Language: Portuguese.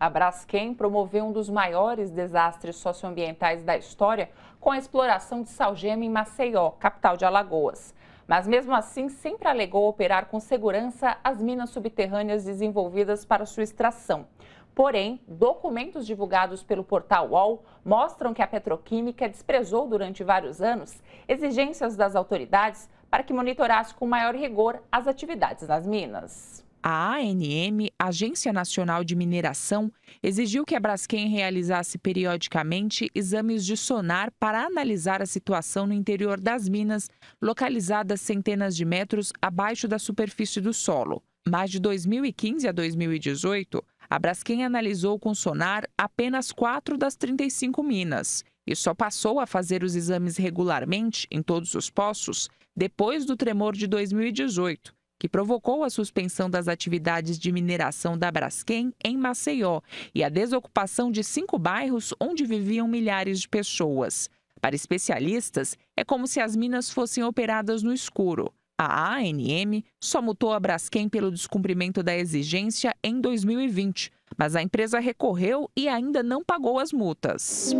A Braskem promoveu um dos maiores desastres socioambientais da história com a exploração de salgema em Maceió, capital de Alagoas. Mas mesmo assim, sempre alegou operar com segurança as minas subterrâneas desenvolvidas para sua extração. Porém, documentos divulgados pelo portal UOL mostram que a petroquímica desprezou durante vários anos exigências das autoridades para que monitorasse com maior rigor as atividades nas minas. A ANM, Agência Nacional de Mineração, exigiu que a Braskem realizasse periodicamente exames de sonar para analisar a situação no interior das minas, localizadas centenas de metros abaixo da superfície do solo. Mas de 2015 a 2018, a Braskem analisou com sonar apenas quatro das 35 minas e só passou a fazer os exames regularmente em todos os poços depois do tremor de 2018 que provocou a suspensão das atividades de mineração da Braskem em Maceió e a desocupação de cinco bairros onde viviam milhares de pessoas. Para especialistas, é como se as minas fossem operadas no escuro. A ANM só multou a Braskem pelo descumprimento da exigência em 2020, mas a empresa recorreu e ainda não pagou as multas.